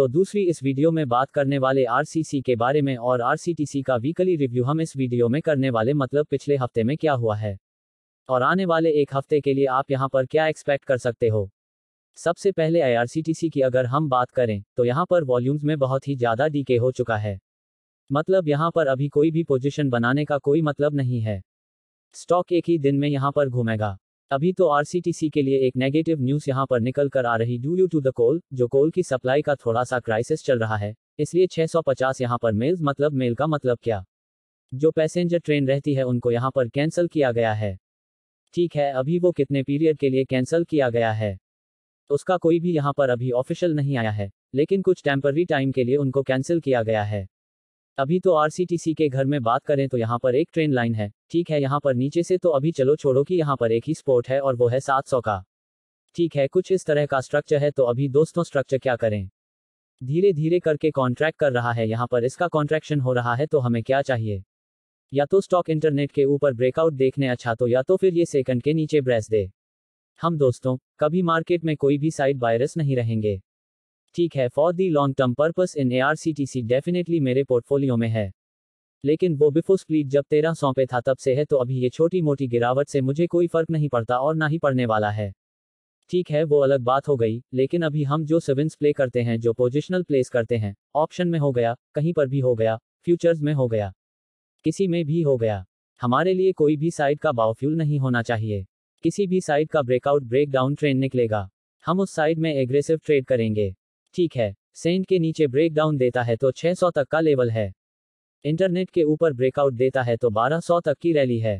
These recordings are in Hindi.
तो दूसरी इस वीडियो में बात करने वाले आरसीसी के बारे में और आरसीटीसी का वीकली रिव्यू हम इस वीडियो में करने वाले मतलब पिछले हफ्ते में क्या हुआ है और आने वाले एक हफ्ते के लिए आप यहाँ पर क्या एक्सपेक्ट कर सकते हो सबसे पहले आईआरसीटीसी की अगर हम बात करें तो यहाँ पर वॉल्यूम्स में बहुत ही ज़्यादा डीके हो चुका है मतलब यहाँ पर अभी कोई भी पोजिशन बनाने का कोई मतलब नहीं है स्टॉक एक ही दिन में यहाँ पर घूमेगा अभी तो आरसीटीसी के लिए एक नेगेटिव न्यूज यहां पर निकल कर आ रही ड्यू टू द कोल जो कोल की सप्लाई का थोड़ा सा क्राइसिस चल रहा है इसलिए 650 यहाँ पर मेल्स मतलब मेल का मतलब क्या जो पैसेंजर ट्रेन रहती है उनको यहाँ पर कैंसिल किया गया है ठीक है अभी वो कितने पीरियड के लिए कैंसिल किया गया है उसका कोई भी यहाँ पर अभी ऑफिशियल नहीं आया है लेकिन कुछ टेम्पररी टाइम के लिए उनको कैंसिल किया गया है अभी तो आरसीटीसी के घर में बात करें तो यहाँ पर एक ट्रेन लाइन है ठीक है यहाँ पर नीचे से तो अभी चलो छोड़ो कि यहाँ पर एक ही स्पोर्ट है और वो है सात सौ का ठीक है कुछ इस तरह का स्ट्रक्चर है तो अभी दोस्तों स्ट्रक्चर क्या करें धीरे धीरे करके कॉन्ट्रैक्ट कर रहा है यहाँ पर इसका कॉन्ट्रैक्शन हो रहा है तो हमें क्या चाहिए या तो स्टॉक इंटरनेट के ऊपर ब्रेकआउट देखने अच्छा तो या तो फिर ये सेकंड के नीचे ब्रेस दे हम दोस्तों कभी मार्केट में कोई भी साइड वायरस नहीं रहेंगे ठीक है for the long term purpose in a definitely मेरे पोर्टफोलियो में है लेकिन वो बिफो स्प्लीट जब तेरह सौंपे था तब से है तो अभी ये छोटी मोटी गिरावट से मुझे कोई फर्क नहीं पड़ता और ना ही पड़ने वाला है ठीक है वो अलग बात हो गई लेकिन अभी हम जो सेवेंस प्ले करते हैं जो पोजिशनल प्लेस करते हैं ऑप्शन में हो गया कहीं पर भी हो गया फ्यूचर्स में हो गया किसी में भी हो गया हमारे लिए कोई भी साइड का बावफ्यूल नहीं होना चाहिए किसी भी साइड का ब्रेकआउट ब्रेकडाउन ट्रेंड निकलेगा हम उस साइड में एग्रेसिव ट्रेड करेंगे ठीक है सेंट के नीचे ब्रेक डाउन देता है तो 600 तक का लेवल है इंटरनेट के ऊपर ब्रेकआउट देता है तो 1200 तक की रैली है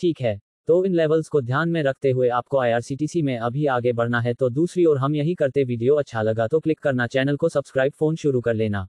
ठीक है तो इन लेवल्स को ध्यान में रखते हुए आपको आईआरसीटीसी में अभी आगे बढ़ना है तो दूसरी ओर हम यही करते वीडियो अच्छा लगा तो क्लिक करना चैनल को सब्सक्राइब फोन शुरू कर लेना